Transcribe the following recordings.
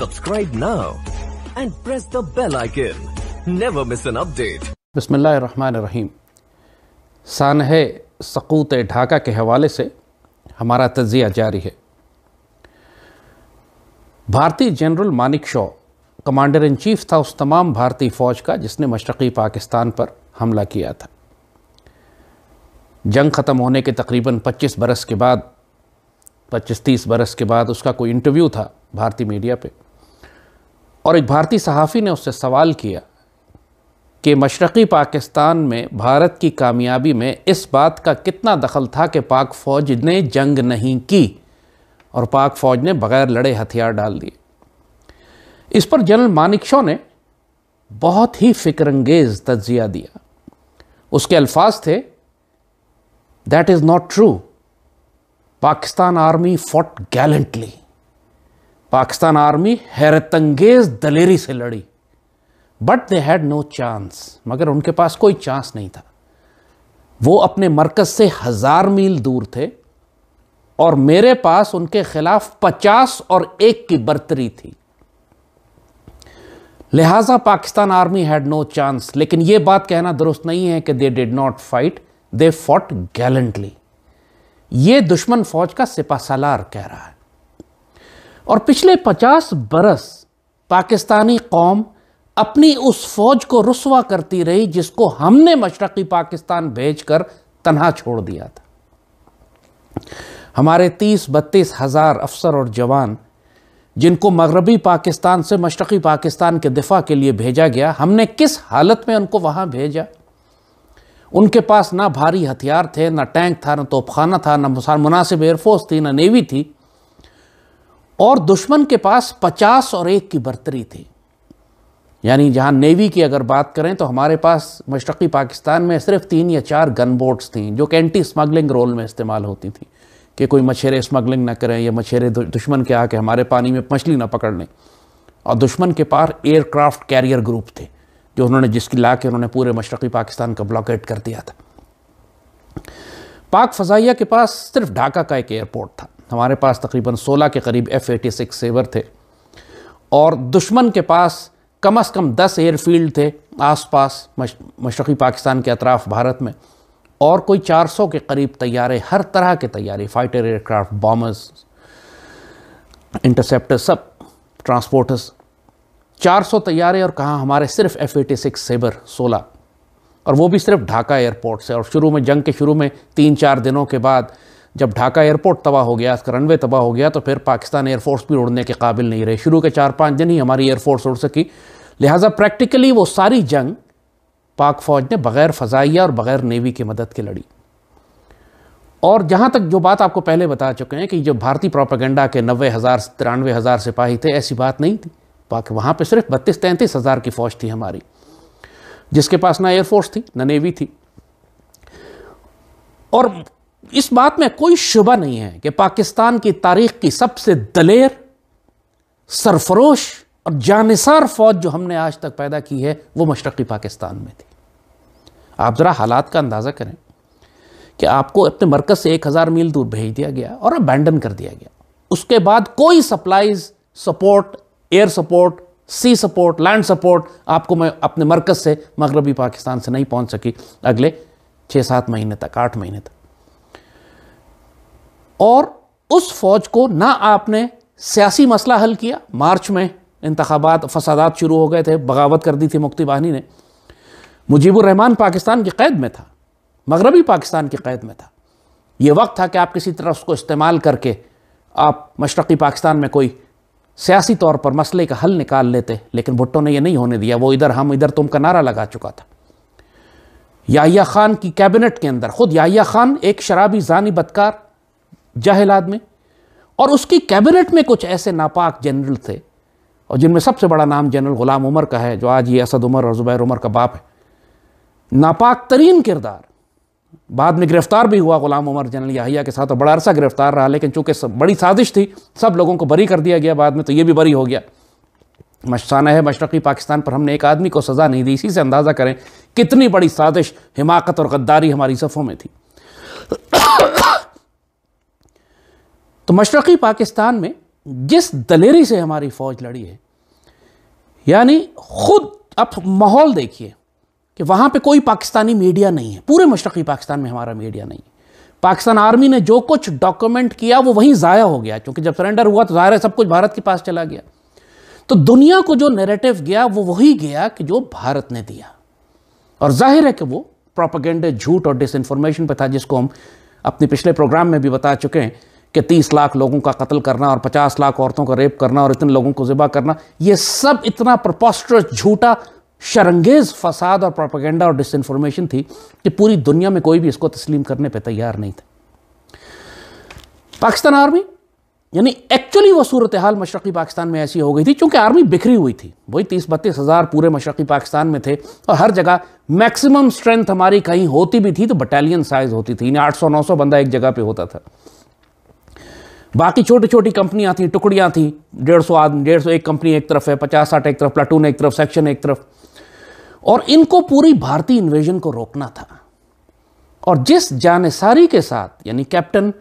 Subscribe now and press the bell icon. Never miss an update. बिसमीम सानह सपूत ढाका के हवाले से हमारा तजिया जारी है भारतीय general Manekshaw commander in chief था उस तमाम भारतीय फ़ौज का जिसने मशरक़ी पाकिस्तान पर हमला किया था जंग ख़त्म होने के तकरीबन 25 बरस के बाद 25-30 बरस के बाद उसका कोई इंटरव्यू था भारतीय मीडिया पे और एक भारतीय सहाफ़ी ने उससे सवाल किया कि मशरक़ी पाकिस्तान में भारत की कामयाबी में इस बात का कितना दखल था कि पाक फ़ौज ने जंग नहीं की और पाक फ़ौज ने बग़ैर लड़े हथियार डाल दिए इस पर जनरल मानिक शो ने बहुत ही फ़िक्रंगेज़ तजिया दिया उसके अल्फाज थे that is not true Pakistan army fought gallantly Pakistan army हैरतंगेज दलेरी से लड़ी but they had no chance मगर उनके पास कोई चांस नहीं था वो अपने मरकज़ से हज़ार मील दूर थे और मेरे पास उनके खिलाफ पचास और एक की बर्तरी थी लिहाजा Pakistan army had no chance लेकिन यह बात कहना दुरुस्त नहीं है कि they did not fight they fought gallantly ये दुश्मन फौज का सिपा सालार कह रहा है और पिछले पचास बरस पाकिस्तानी कौम अपनी उस फौज को रसवा करती रही जिसको हमने मशरक़ी पाकिस्तान भेजकर तनहा छोड़ दिया था हमारे तीस बत्तीस हज़ार अफसर और जवान जिनको मगरबी पाकिस्तान से मशरक़ी पाकिस्तान के दिफा के लिए भेजा गया हमने किस हालत में उनको वहां भेजा उनके पास ना भारी हथियार थे ना टैंक था ना तोपखाना था ना मुनासिब एयरफोर्स थी ना नेवी थी और दुश्मन के पास पचास और एक की बर्तरी थी यानी जहाँ नेवी की अगर बात करें तो हमारे पास मशरक़ी पाकिस्तान में सिर्फ तीन या चार गन बोट्स थीं जो कि एंटी स्मगलिंग रोल में इस्तेमाल होती थी कि कोई मछेरे स्मगलिंग ना करें या मछेरे दुश्मन के आके हमारे पानी में मछली ना पकड़ लें और दुश्मन के पास एयरक्राफ्ट कैरियर ग्रुप थे जो उन्होंने जिसकी ला के उन्होंने पूरे मशरक़ी पाकिस्तान का ब्लॉकेट कर दिया था पाक फजाइया के पास सिर्फ ढाका का एक एयरपोर्ट था हमारे पास तकरीबन 16 के करीब एफ़ एटी सिक्स सेवर थे और दुश्मन के पास कम अज़ कम दस एयरफील्ड थे आसपास मश, मशरक़ी पाकिस्तान के अतराफ़ भारत में और कोई 400 के करीब तैयारे हर तरह के तैयारे फाइटर एयरक्राफ्ट बॉमर्स इंटरसेप्टर सब ट्रांसपोर्टर्स 400 तैयारे और कहाँ हमारे सिर्फ एफ एटी सिक्स सेबर सोलह और वो भी सिर्फ ढाका एयरपोर्ट से और शुरू में जंग के शुरू में तीन चार दिनों के बाद जब ढाका एयरपोर्ट तबाह हो गया इसका रनवे तबाह हो गया तो फिर पाकिस्तान एयरफोर्स भी उड़ने के काबिल नहीं रहे शुरू के चार पाँच दिन ही हमारी एयरफोर्स उड़ सकी लिहाजा प्रैक्टिकली वो सारी जंग पाक फ़ौज ने बग़ैर फ़जाइया और बग़ैर नेवी की मदद के लड़ी और जहाँ तक जो बात आपको पहले बता चुके हैं कि जो भारतीय प्रोपागेंडा के नब्बे हज़ार तिरानवे हज़ार सिपाही थे ऐसी बात नहीं थी बाकी वहाँ पर सिर्फ बत्तीस तैंतीस हज़ार की फ़ौज थी हमारी जिसके पास ना एयरफोर्स थी ना नेवी थी और इस बात में कोई शुबा नहीं है कि पाकिस्तान की तारीख की सबसे दलेर सरफरोश और जानसार फौज जो हमने आज तक पैदा की है वो मशरक़ी पाकिस्तान में थी आप ज़रा हालात का अंदाज़ा करें कि आपको अपने मरकज़ से एक हज़ार मील दूर भेज दिया गया और अबैंडन कर दिया गया उसके बाद कोई supplies support air support sea support land support आपको मैं अपने मरकज़ से मगरबी पाकिस्तान से नहीं पहुंच सकी अगले छः सात महीने तक आठ महीने तक और उस फौज को ना आपने सियासी मसला हल किया मार्च में इंतबात फसादात शुरू हो गए थे बगावत कर दी थी मुक्ति बाहिनी ने मुजीबुररहमान पाकिस्तान की कैद में था मगरबी पाकिस्तान की कैद में था ये वक्त था कि आप किसी तरह उसको इस्तेमाल करके आप मशरक़ी पाकिस्तान में कोई सियासी तौर पर मसले का हल निकाल लेते लेकिन भुट्टो ने यह नहीं होने दिया वो इधर हम इधर तुम का नारा लगा चुका था याहिया खान की कैबिनेट के अंदर ख़ुद याहिया खान एक शराबी जानी बदकार जाहिल में और उसकी कैबिनेट में कुछ ऐसे नापाक जनरल थे और जिनमें सबसे बड़ा नाम जनरल गुलाम उमर का है जो आज ये असद उमर और ज़ुबैर उमर का बाप है नापाक तरीन किरदार बाद में गिरफ्तार भी हुआ गुलाम उमर जनरल याहिया के साथ और बड़ा अरसा गिरफ्तार रहा लेकिन चूंकि बड़ी साजिश थी सब लोगों को बरी कर दिया गया बाद में तो ये भी बरी हो गया मशाना है मशरक़ी पाकिस्तान पर हमने एक आदमी को सज़ा नहीं दी इसी से अंदाज़ा करें कितनी बड़ी साजिश हिमाकत और गद्दारी हमारी सफ़ों में थी तो मशरक़ी पाकिस्तान में जिस दलेरी से हमारी फ़ौज लड़ी है यानी ख़ुद आप माहौल देखिए कि वहाँ पे कोई पाकिस्तानी मीडिया नहीं है पूरे मशरक़ी पाकिस्तान में हमारा मीडिया नहीं है पाकिस्तान आर्मी ने जो कुछ डॉक्यूमेंट किया वो वहीं ज़ाया हो गया क्योंकि जब सरेंडर हुआ तो ज़ाहिर है सब कुछ भारत के पास चला गया तो दुनिया को जो नेरेटिव गया वो वही गया कि जो भारत ने दिया और जाहिर है कि वो प्रोपागेंडे झूठ और डिसइंफॉर्मेशन पर था जिसको हम अपने पिछले प्रोग्राम में भी बता चुके हैं कि तीस लाख लोगों का कत्ल करना और पचास लाख औरतों का रेप करना और इतने लोगों को ज़िबा करना ये सब इतना प्रपोस्टर झूठा शरंगेज फसाद और प्रोपागेंडा और डिसइंफॉर्मेशन थी कि पूरी दुनिया में कोई भी इसको तस्लीम करने पर तैयार नहीं था पाकिस्तान आर्मी यानी एक्चुअली वह सूरत हाल मशरक़ी पाकिस्तान में ऐसी हो गई थी क्योंकि आर्मी बिखरी हुई थी वही तीस बत्तीस हज़ार पूरे मशरक़ी पाकिस्तान में थे और हर जगह मैक्सिमम स्ट्रेंथ हमारी कहीं होती भी थी तो बटालियन साइज़ होती थी यानी आठ सौ नौ सौ बंदा एक जगह पे होता था बाकी छोटी छोटी कंपनियां थी टुकड़ियां थी डेढ़ सौ आदमी डेढ़ सौ एक कंपनी एक तरफ है पचास साठ एक तरफ प्लाटून एक तरफ सेक्शन एक तरफ और इनको पूरी भारतीय इन्वेजन को रोकना था और जिस जानेसारी के साथ यानी कैप्टन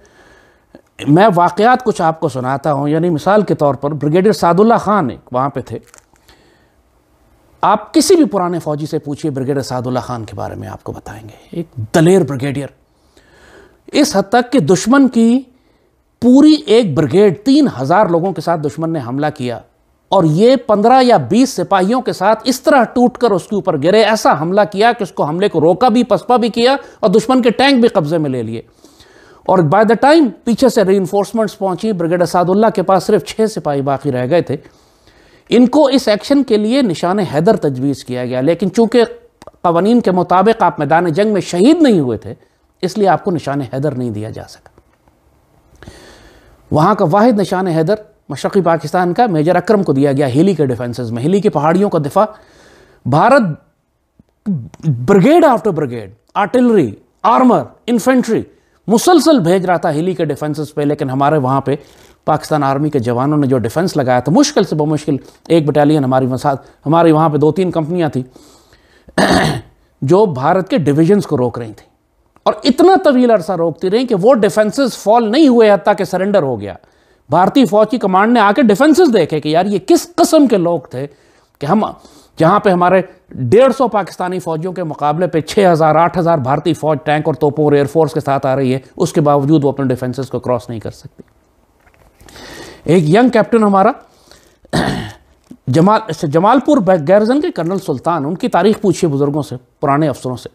मैं वाकयात कुछ आपको सुनाता हूँ यानी मिसाल के तौर पर ब्रिगेडियर सादुल्ला खान एक वहाँ पे थे आप किसी भी पुराने फौजी से पूछिए ब्रिगेडियर सादुल्ला खान के बारे में आपको बताएंगे एक दलेर ब्रिगेडियर इस हद तक कि दुश्मन की पूरी एक ब्रिगेड तीन हजार लोगों के साथ दुश्मन ने हमला किया और ये पंद्रह या बीस सिपाहियों के साथ इस तरह टूटकर उसके ऊपर गिरे ऐसा हमला किया कि उसको हमले को रोका भी पसपा भी किया और दुश्मन के टैंक भी कब्जे में ले लिए और बाय द टाइम पीछे से री इन्फोर्समेंट्स पहुंची ब्रिगेड असादुल्ला के पास सिर्फ छह सिपाही बाकी रह गए थे इनको इस एक्शन के लिए निशान हैदर तजवीज़ किया गया लेकिन चूंकि कवानीन के मुताबिक आप मैदान जंग में शहीद नहीं हुए थे इसलिए आपको निशान हैदर नहीं दिया जा सका वहाँ का वाहिद निशान हैदर मशरक़ी पाकिस्तान का मेजर अक्रम को दिया गया हिली के डिफेंसेस में हिली की पहाड़ियों का दिफा Bharat brigade after brigade artillery armour infantry मुसलसल भेज रहा था हिली के डिफेंसेस पे लेकिन हमारे वहाँ पे पाकिस्तान आर्मी के जवानों ने जो डिफेंस लगाया था मुश्किल से बमुश्किल एक बटालियन हमारी वसाद हमारी वहाँ पर दो तीन कंपनियाँ थी जो भारत के डिविजन्स को रोक रही थी और इतना तवील अरसा रोकती रही कि वो डिफेंसेस फॉल नहीं हुए हत्या के सरेंडर हो गया भारतीय फौज की कमांड ने आके डिफेंसेस देखे कि यार ये किस कस्म के लोग थे कि हम जहाँ पे हमारे डेढ़ सौ पाकिस्तानी फौजियों के मुकाबले पे छः हज़ार आठ हज़ार भारतीय फौज टैंक और तोपों और एयरफोर्स के साथ आ रही है उसके बावजूद वो अपने डिफेंसेस को क्रॉस नहीं कर सकती एक यंग कैप्टन हमारा जमाल जमालपुर गैरजन के कर्नल सुल्तान उनकी तारीख पूछिए बुज़ुर्गों से पुराने अफसरों से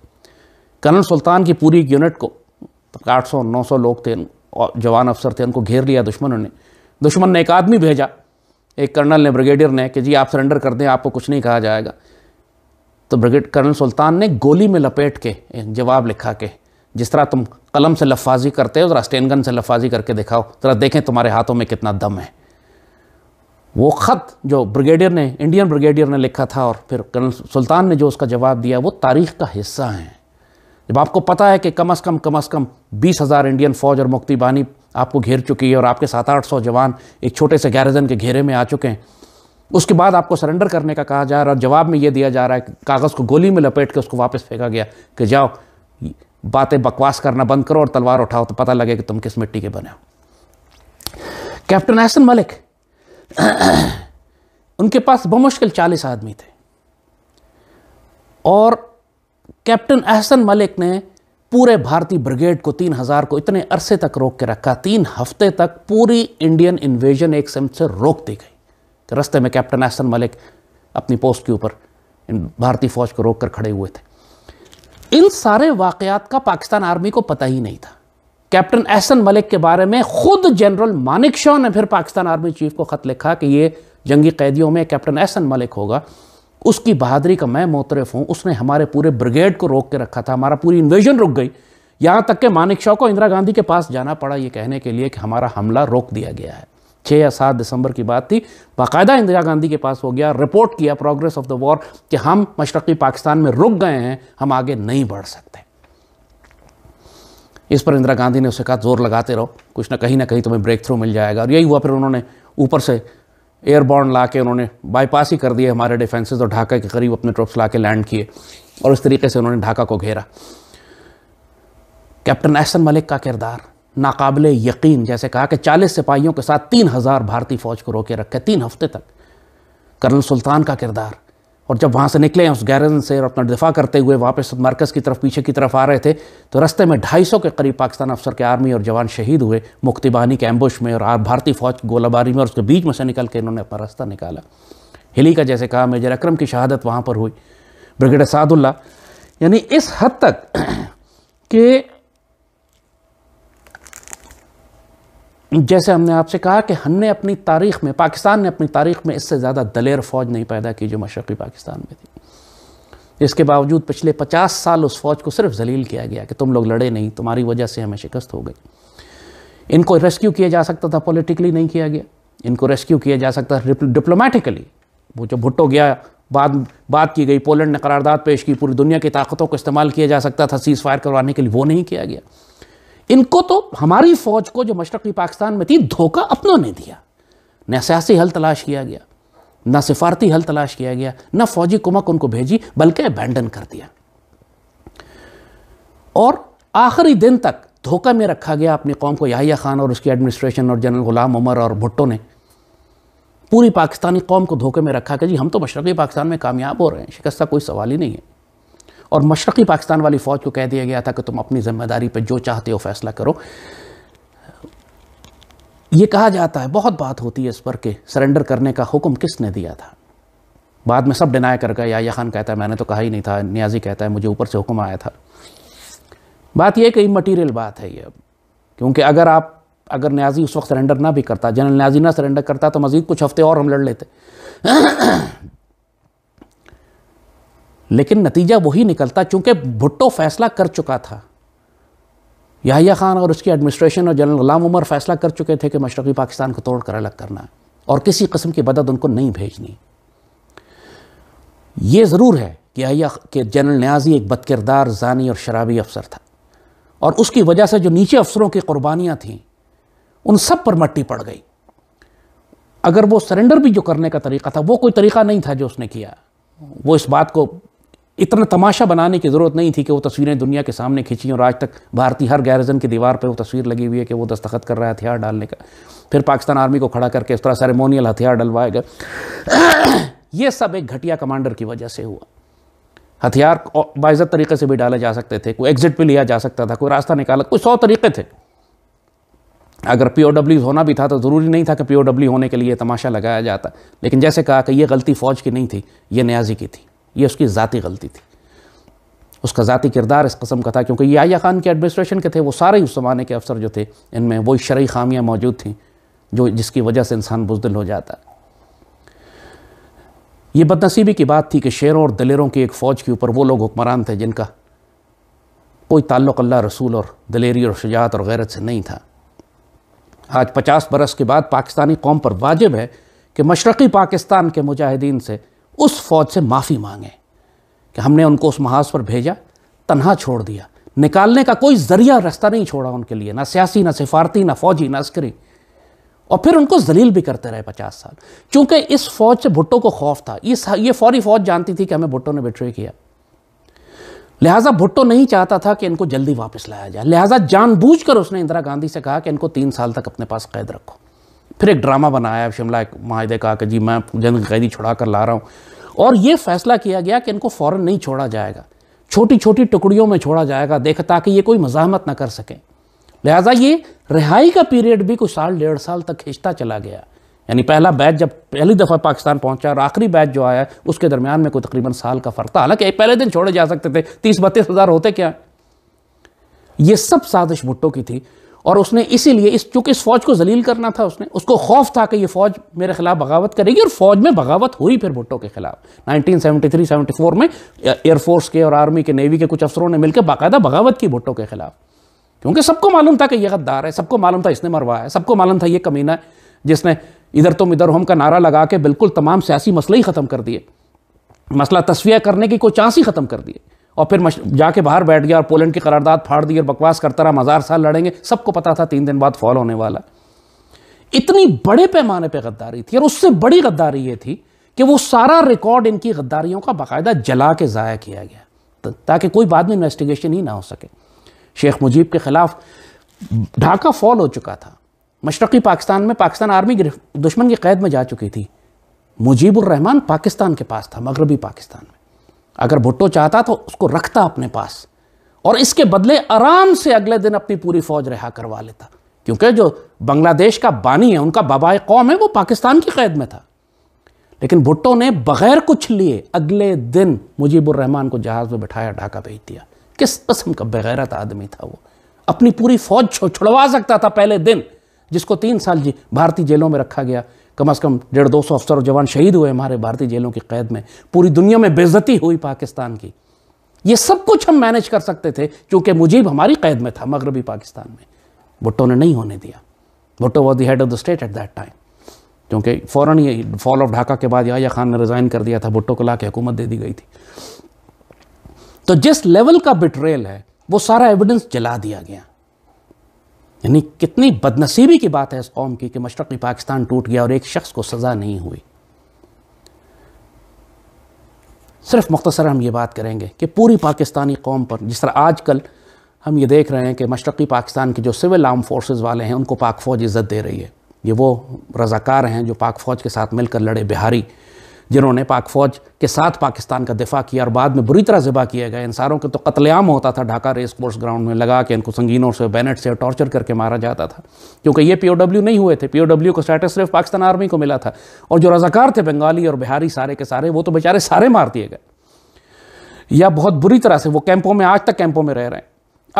कर्नल सुल्तान की पूरी यूनिट को आठ सौ नौ सौ लोग थे और जवान अफसर थे उनको घेर लिया दुश्मनों ने दुश्मन ने एक आदमी भेजा एक कर्नल ने ब्रिगेडियर ने कि जी आप सरेंडर कर दें आपको कुछ नहीं कहा जाएगा तो ब्रिगेड कर्नल सुल्तान ने गोली में लपेट के एक जवाब लिखा के जिस तरह तुम कलम से लफाजी करते हो ज़रा स्टेनगन से लफाजी करके दिखाओ ज़रा देखें तुम्हारे हाथों में कितना दम है वो ख़त जो ब्रिगेडियर ने इंडियन ब्रिगेडियर ने लिखा था और फिर कर्नल सुल्तान ने जो उसका जवाब दिया वो तारीख का हिस्सा हैं जब आपको पता है कि कम अज़ कम कम अज़ कम बीस हज़ार इंडियन फ़ौज और मुक्ति बानी आपको घेर चुकी है और आपके सात आठ सौ जवान एक छोटे से गैरजन के घेरे में आ चुके हैं उसके बाद आपको सरेंडर करने का कहा जा रहा है और जवाब में ये दिया जा रहा है कि कागज़ को गोली में लपेट के उसको वापस फेंका गया कि जाओ बातें बकवास करना बंद करो और तलवार उठाओ तो पता लगे कि तुम किस मिट्टी के बने हो कैप्टन एहसन मलिक उनके पास बमुश्किल चालीस आदमी थे और कैप्टन अहसन मलिक ने पूरे भारतीय ब्रिगेड को तीन हज़ार को इतने अरसे तक रोक के रखा तीन हफ्ते तक पूरी इंडियन इन्वेजन एक सेम से रोक दी गई तो रस्ते में कैप्टन अहसन मलिक अपनी पोस्ट के ऊपर भारतीय फ़ौज को रोक कर खड़े हुए थे इन सारे वाकयात का पाकिस्तान आर्मी को पता ही नहीं था कैप्टन अहसन मलिक के बारे में खुद जनरल मानिक शाह ने फिर पाकिस्तान आर्मी चीफ को ख़त लिखा कि ये जंगी कैदियों में कैप्टन अहसन मलिक होगा उसकी बहादरी का मैं मोतरफ हूँ उसने हमारे पूरे ब्रिगेड को रोक के रखा था हमारा पूरी इन्वेजन रुक गई यहाँ तक के मानिक शाह को इंदिरा गांधी के पास जाना पड़ा ये कहने के लिए कि हमारा हमला रोक दिया गया है छः या सात दिसंबर की बात थी बाकायदा इंदिरा गांधी के पास हो गया रिपोर्ट किया प्रोग्रेस ऑफ द वॉर कि हम मशरक़ी पाकिस्तान में रुक गए हैं हम आगे नहीं बढ़ सकते इस पर इंदिरा गांधी ने उसे कहा जोर लगाते रहो कुछ ना कहीं ना कहीं तुम्हें ब्रेक थ्रू मिल जाएगा और यही हुआ फिर उन्होंने ऊपर से एयरबॉर्न ला के उन्होंने बाईपास ही कर दिए हमारे डिफेंसेस और ढाका के करीब अपने ट्रप्स ला के लैंड किए और इस तरीके से उन्होंने ढाका को घेरा कैप्टन एहसन मलिक का किरदार नाकबले यकीन जैसे कहा कि चालीस सिपाहियों के साथ तीन हज़ार भारतीय फ़ौज को रोके रखे तीन हफ्ते तक कर्नल सुल्तान का किरदार और जब वहाँ से निकले उस गैरन से और अपना दिफा करते हुए वापस मरकज़ की तरफ पीछे की तरफ आ रहे थे तो रस्ते में 250 के करीब पाकिस्तान अफसर के आर्मी और जवान शहीद हुए मुक्तिबानी के एम्बुश में और भारतीय फ़ौज गोलाबारी में और उसके बीच में से निकल के इन्होंने अपना रास्ता निकाला हिली का जैसे कहा मेजर अक्रम की शहादत वहाँ पर हुई ब्रिगेडियर सादुल्ला यानी इस हद तक कि जैसे हमने आपसे कहा कि हमने अपनी तारीख में पाकिस्तान ने अपनी तारीख में इससे ज़्यादा दलेर फ़ौज नहीं पैदा की जो मशरक़ी पाकिस्तान में थी इसके बावजूद पिछले पचास साल उस फ़ौज को सिर्फ जलील किया गया कि तुम लोग लड़े नहीं तुम्हारी वजह से हमें शिकस्त हो गई इनको रेस्क्यू किया जा सकता था पॉलिटिकली नहीं किया गया इनको रेस्क्यू किया जा सकता था डिप्लोमेटिकली वो जो भुट्टो गया बाद बात की गई पोलैंड ने करारदाद पेश की पूरी दुनिया की ताकतों को इस्तेमाल किया जा सकता था सीज़ फायर करवाने के लिए वो नहीं किया गया इनको तो हमारी फौज को जो मशरक़ी पाकिस्तान में थी धोखा अपनों ने दिया न सियासी हल तलाश किया गया न सिफारती हल तलाश किया गया न फौजी कुमक उनको भेजी बल्कि अबेंडन कर दिया और आखिरी दिन तक धोखा में रखा गया अपनी कौम को याहिया खान और उसकी एडमिनिस्ट्रेशन और जनरल गुलाम उमर और भुट्टो ने पूरी पाकिस्तानी कौम को धोखे में रखा कि जी हम तो मशरक़ी पाकिस्तान में कामयाब हो रहे हैं शिकस्त का कोई सवाल ही नहीं है और मशरक़ी पाकिस्तान वाली फ़ौज को कह दिया गया था कि तुम अपनी ज़िम्मेदारी पर जो चाहते हो फैसला करो ये कहा जाता है बहुत बात होती है इस पर कि सरेंडर करने का हुक्म किसने दिया था बाद में सब डिनाई कर गए या खान कहता है मैंने तो कहा ही नहीं था न्याजी कहता है मुझे ऊपर से हुक्म आया था बात यह कि मटीरियल बात है ये अब क्योंकि अगर आप अगर न्याजी उस वक्त सरेंडर ना भी करता जनरल न्याजी ना सरेंडर करता तो मज़ीद कुछ हफ्ते और हम लड़ लेते लेकिन नतीजा वही निकलता चूंकि भुट्टो फैसला कर चुका था याहिया खान और उसकी एडमिनिस्ट्रेशन और जनरल गुलाम उमर फैसला कर चुके थे कि मशरक़ी पाकिस्तान को तोड़ कर अलग करना है और किसी कस्म की मदद उनको नहीं भेजनी ये ज़रूर है कि याहिया के जनरल न्याजी एक बदकिरदार जानी और शराबी अफसर था और उसकी वजह से जो नीचे अफसरों की कुर्बानियाँ थीं उन सब पर मट्टी पड़ गई अगर वो सरेंडर भी जो करने का तरीका था वो कोई तरीका नहीं था जो उसने किया वो इस बात को इतना तमाशा बनाने की ज़रूरत नहीं थी कि वो तस्वीरें दुनिया के सामने खींची और आज तक भारतीय हर गैरजन की दीवार पर वो तस्वीर लगी हुई है कि वो दस्तखत कर रहा है हथियार डालने का फिर पाकिस्तान आर्मी को खड़ा करके उस तरह सेरेमोनियल हथियार डलवाएगा ये सब एक घटिया कमांडर की वजह से हुआ हथियार बाइज़त तरीके से भी डाले जा सकते थे कोई एग्जिट पर लिया जा सकता था कोई रास्ता निकाला कोई सौ तरीके थे अगर पी होना भी था तो ज़रूरी नहीं था कि पी होने के लिए तमाशा लगाया जाता लेकिन जैसे कहा कि ये गलती फ़ौज की नहीं थी ये न्याजी की थी ये उसकी ज़ाती गलती थी उसका ज़ाती किरदार इस कस्म का था क्योंकि ये आया ख़ान के एडमिनिस्ट्रेशन के थे वो सारे ही उस ज़माने के अफसर जो थे इनमें वही शरी खामियाँ मौजूद थीं जो जिसकी वजह से इंसान बुजदिल हो जाता है ये बदनसीबी की बात थी कि शेरों और दलेरों की एक फ़ौज के ऊपर वो लोग हुक्मरान थे जिनका कोई ताल्लुक अल्लाह रसूल और दलेरी और शजात और गैरत से नहीं था आज पचास बरस के बाद पाकिस्तानी कौम पर वाजिब है कि मशरक़ी पाकिस्तान के मुजाहिदीन से उस फौज से माफ़ी मांगे कि हमने उनको उस महाज पर भेजा तनहा छोड़ दिया निकालने का कोई जरिया रास्ता नहीं छोड़ा उनके लिए ना सियासी ना सिफारती ना फौजी ना अस्करी और फिर उनको जलील भी करते रहे पचास साल क्योंकि इस फौज से भुट्टो को खौफ था ये ये फौरी फौज जानती थी कि हमें भुट्टो ने बिट्रे किया लिहाजा भुट्टो नहीं चाहता था कि इनको जल्दी वापस लाया जाए लिहाजा जानबूझकर उसने इंदिरा गांधी से कहा कि इनको तीन साल तक अपने पास कैद रखो फिर एक ड्रामा बनाया शिमला माहिदे का कि जी मैं जंग कैदी छुड़ा कर ला रहा हूँ और ये फैसला किया गया कि इनको फ़ौर नहीं छोड़ा जाएगा छोटी छोटी टुकड़ियों में छोड़ा जाएगा देख ताकि ये कोई मजामत ना कर सकें लिहाजा ये रिहाई का पीरियड भी कुछ साल डेढ़ साल तक खींचता चला गया यानी पहला बैच जब पहली दफ़ा पाकिस्तान पहुंचा और आखिरी बैच जो आया उसके दरमियान में कोई तकरीबन साल का फ़र्क था हालांकि पहले दिन छोड़े जा सकते थे तीस बत्तीस हज़ार होते क्या ये सब साजिश भुट्टो की थी और उसने इसीलिए इस चूंकि इस फौज को जलील करना था उसने उसको खौफ था कि ये फौज मेरे खिलाफ बगावत करेगी और फौज में बगावत हुई फिर भुट्टो के खिलाफ 1973 74 में एयरफोर्स के और आर्मी के नेवी के कुछ अफसरों ने मिलकर बाकायदा बगावत की भुट्टो के खिलाफ क्योंकि सबको मालूम था कि यह गद्दार है सबको मालूम था इसने मरवाया है सबको मालूम था यह कमीना है जिसने इधर तुम इधर हम का नारा लगा के बिल्कुल तमाम सियासी मसले ही ख़त्म कर दिए मसला तस्वीर करने की कोई चांस ही ख़त्म कर दिए और फिर मश... जाके बाहर बैठ गया और पोलैंड की करारदाद फाड़ दी और बकवास करता रहा मज़ार साल लड़ेंगे सबको पता था तीन दिन बाद फॉल होने वाला इतनी बड़े पैमाने पर गद्दारी थी और उससे बड़ी गद्दारी ये थी कि वो सारा रिकॉर्ड इनकी गद्दारियों का बाकायदा जला के ज़ाया किया गया ताकि कोई बाद में इन्वेस्टिगेशन ही ना हो सके शेख मुजीब के ख़िलाफ़ ढाका फॉल हो चुका था मशरक़ी पाकिस्तान में पाकिस्तान आर्मी दुश्मन की कैद में जा चुकी थी मुजीबुर रहमान पाकिस्तान के पास था मगरबी पाकिस्तान में अगर भुट्टो चाहता तो उसको रखता अपने पास और इसके बदले आराम से अगले दिन अपनी पूरी फौज रिहा करवा लेता क्योंकि जो बांग्लादेश का बानी है उनका बाबा कौम है वो पाकिस्तान की कैद में था लेकिन भुट्टो ने बगैर कुछ लिए अगले दिन मुजीबुररहमान को जहाज़ में बिठाया ढाका भेज दिया किस कस्म का बगैरत आदमी था वो अपनी पूरी फौज छुड़वा सकता था पहले दिन जिसको तीन साल जी भारतीय जेलों में रखा गया कम से कम डेढ़ दो सौ अफसर और जवान शहीद हुए हमारे भारतीय जेलों की कैद में पूरी दुनिया में बेज़ती हुई पाकिस्तान की ये सब कुछ हम मैनेज कर सकते थे क्योंकि मुजीब हमारी कैद में था मगरबी पाकिस्तान में भुट्टो ने नहीं होने दिया Bhutto was the head of the state at that time क्योंकि फ़ौरन ही फॉल ऑफ ढाका के बाद याया खान ने रिज़ाइन कर दिया था भुट्टो को ला के हुकूमत दे दी गई थी तो जिस लेवल का बिट्रेल है वो सारा एविडेंस जला दिया गया यानी कितनी बदनसीबी की बात है इस कौम की कि मशरक़ी पाकिस्तान टूट गया और एक शख्स को सज़ा नहीं हुई सिर्फ मुख्तसर हम ये बात करेंगे कि पूरी पाकिस्तानी कौम पर जिस तरह आज कल हम ये देख रहे हैं कि मशरक़ी पाकिस्तान के जो सिविल आर्म फोर्स वाले हैं उनको पाक फ़ौज इज़्ज़त दे रही है ये वो रज़ाकार हैं जो पाक फ़ौज के साथ मिलकर लड़े बिहारी जिन्होंने पाक फौज के साथ पाकिस्तान का दिफा किया और बाद में बुरी तरह किया गया इन सारों के तो कतलेआम होता था ढाका रेस कोर्स ग्राउंड में लगा के इनको संगीनों से बैनेट से टॉर्चर करके मारा जाता था क्योंकि ये पी नहीं हुए थे पी का स्टेटस सिर्फ पाकिस्तान आर्मी को मिला था और जो रजाकार थे बंगाली और बिहारी सारे के सारे वो तो बेचारे सारे मार दिए गए या बहुत बुरी तरह से वो कैंपों में आज तक कैंपों में रह रहे हैं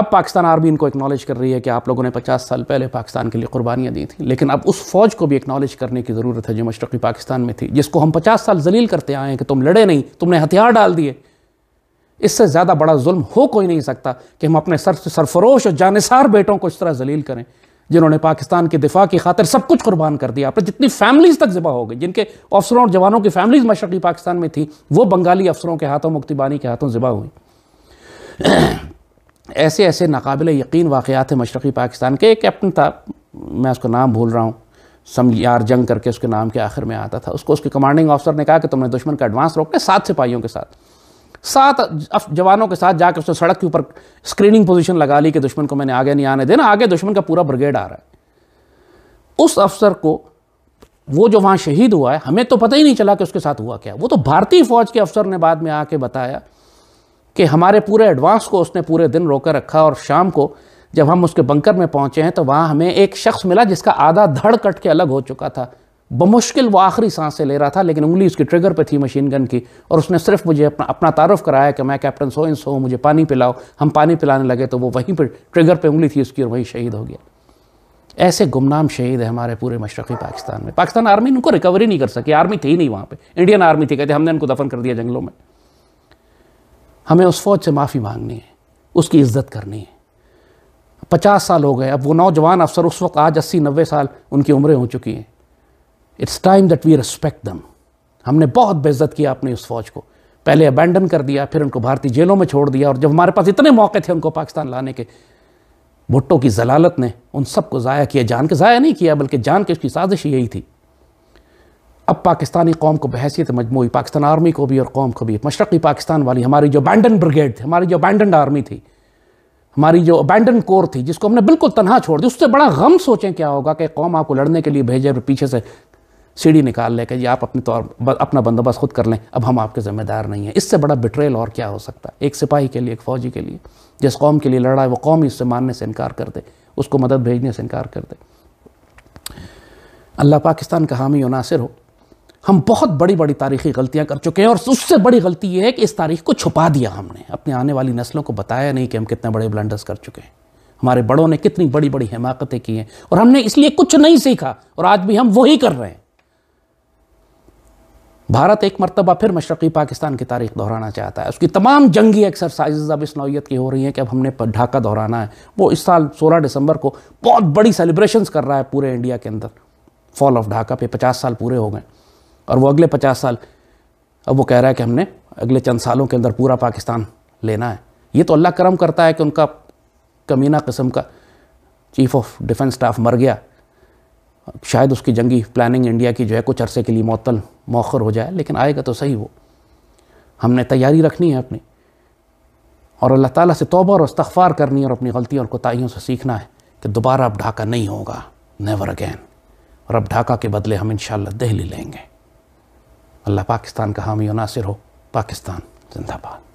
अब पाकिस्तान आर्मी इनको एक्नॉलेज कर रही है कि आप लोगों ने 50 साल पहले पाकिस्तान के लिए कुर्बानियाँ दी थी लेकिन अब उस फौज को भी एक्नॉलेज करने की ज़रूरत है जो मशरक़ी पाकिस्तान में थी जिसको हम 50 साल जलील करते आए हैं कि तुम लड़े नहीं तुमने हथियार डाल दिए इससे ज़्यादा बड़ा जुल्म हो कोई नहीं सकता कि हम अपने सर सरफरोश और जानसार बेटों को इस तरह जलील करें जिन्होंने पाकिस्तान के दिफा की खातिर सब कुछ कुर्बान कर दिया आपने जितनी फैमिलीज़ तक ज़बह हो गई जिनके अफसरों और जवानों की फैमिलीज़ मशरक़ी पाकिस्तान में थी वो बंगाली अफसरों के हाथों मुक्तिबानी के हाथों ज़बह हुई ऐसे ऐसे नाकबिल यकीन वाक़ात हैं मशरक़ी पाकिस्तान के एक कैप्टन था मैं उसका नाम भूल रहा हूँ यार जंग करके उसके नाम के आखिर में आता था उसको उसके कमांडिंग ऑफिसर ने कहा कि तुमने दुश्मन का एडवांस रोक के सात सिपाहियों के साथ सात जवानों के साथ जाकर उसने सड़क के ऊपर स्क्रीनिंग पोजीशन लगा ली कि दुश्मन को मैंने आगे नहीं आने देना आगे दुश्मन का पूरा ब्रिगेड आ रहा है उस अफसर को वो जो वहाँ शहीद हुआ है हमें तो पता ही नहीं चला कि उसके साथ हुआ क्या वो तो भारतीय फौज के अफसर ने बाद में आके बताया कि हमारे पूरे एडवांस को उसने पूरे दिन रोकर रखा और शाम को जब हम उसके बंकर में पहुंचे हैं तो वहाँ हमें एक शख्स मिला जिसका आधा धड़ कट के अलग हो चुका था बमुश्किल वो आखिरी सांसें ले रहा था लेकिन उंगली उसकी ट्रिगर पर थी मशीन गन की और उसने सिर्फ मुझे अपना अपना तारुफ कराया कि मैं कैप्टन सो इन सो मुझे पानी पिलाओ हम पानी पिलाने लगे तो वो वहीं पर ट्रिगर पर उंगली थी उसकी और वहीं शहीद हो गया ऐसे गुमनाम शहीद है हमारे पूरे मशरक़ी पाकिस्तान में पाकिस्तान आर्मी उनको रिकवरी नहीं कर सकी आर्मी थी नहीं वहाँ पर इंडियन आर्मी थी कहते हमने उनको दफन कर दिया जंगलों में हमें उस फौज से माफ़ी मांगनी है उसकी इज्जत करनी है पचास साल हो गए अब वो नौजवान अफसर उस वक्त आज अस्सी नब्बे साल उनकी उम्रें हो चुकी हैं it's time that we respect them हमने बहुत बेइज्जत किया अपनी उस फौज को पहले अबेंडन कर दिया फिर उनको भारतीय जेलों में छोड़ दिया और जब हमारे पास इतने मौके थे उनको पाकिस्तान लाने के भुट्टो की जलालत ने उन सबको ज़ाया किया जान के ज़ाया नहीं किया बल्कि जान के उसकी साजिश यही थी अब पाकिस्तानी कौम को बहसीत मजमू पाकिस्तान आर्मी को भी और कौम को भी मशरक़ी पाकिस्तान वाली हमारी जो बैंडन ब्रिगेड थी हमारी जो बैंडन आर्मी थी हमारी जो अबैंडन कोर थी जिसको हमने बिल्कुल तनहा छोड़ दी उससे बड़ा गम सोचें क्या होगा कि कौम आपको लड़ने के लिए भेजे और पीछे से सीढ़ी निकाल लें कि जी आप अपने तौर अपना बंदोबस्त खुद कर लें अब हम आपके ज़िम्मेदार नहीं हैं इससे बड़ा बिट्रेल और क्या हो सकता है एक सिपाही के लिए एक फ़ौजी के लिए जिस कौम के लिए लड़ा है वो कौम ही उससे मानने से इनकार कर दे उसको मदद भेजने से इनकार कर दे अल्लाह पाकिस्तान का हामी नासिर हो हम बहुत बड़ी बड़ी तारीखी गलतियां कर चुके हैं और उससे बड़ी गलती यह है कि इस तारीख को छुपा दिया हमने अपने आने वाली नस्लों को बताया नहीं कि हम कितने बड़े ब्लंडर्स कर चुके हैं हमारे बड़ों ने कितनी बड़ी बड़ी हिमाकतें की हैं और हमने इसलिए कुछ नहीं सीखा और आज भी हम वही कर रहे हैं भारत एक मरतबा फिर मशरक़ी पाकिस्तान की तारीख दोहराना चाहता है उसकी तमाम जंगी एक्सरसाइज अब इस नौीयत की हो रही हैं कि अब हमने ढाका दोहराना है वो इस साल 16 दिसंबर को बहुत बड़ी सेलिब्रेशंस कर रहा है पूरे इंडिया के अंदर फॉल ऑफ ढाका पे 50 साल पूरे हो गए और वो अगले पचास साल अब वो कह रहा है कि हमने अगले चंद सालों के अंदर पूरा पाकिस्तान लेना है ये तो अल्लाह करम करता है कि उनका कमीना कस्म का चीफ ऑफ डिफेंस स्टाफ मर गया शायद उसकी जंगी प्लानिंग इंडिया की जो है कुछ अरसे के लिए मअतल मौखर हो जाए लेकिन आएगा तो सही वो हमने तैयारी रखनी है अपनी और अल्लाह ताला से तौबा और इस्तफ़ार करनी है और अपनी गलतियों और कोताहीियों से सीखना है कि दोबारा अब ढाका नहीं होगा नेवर अगैन और अब ढाका के बदले हम इन दहली लेंगे अल्लाह पाकिस्तान का हामी और नासिर हो पाकिस्तान जिंदाबाद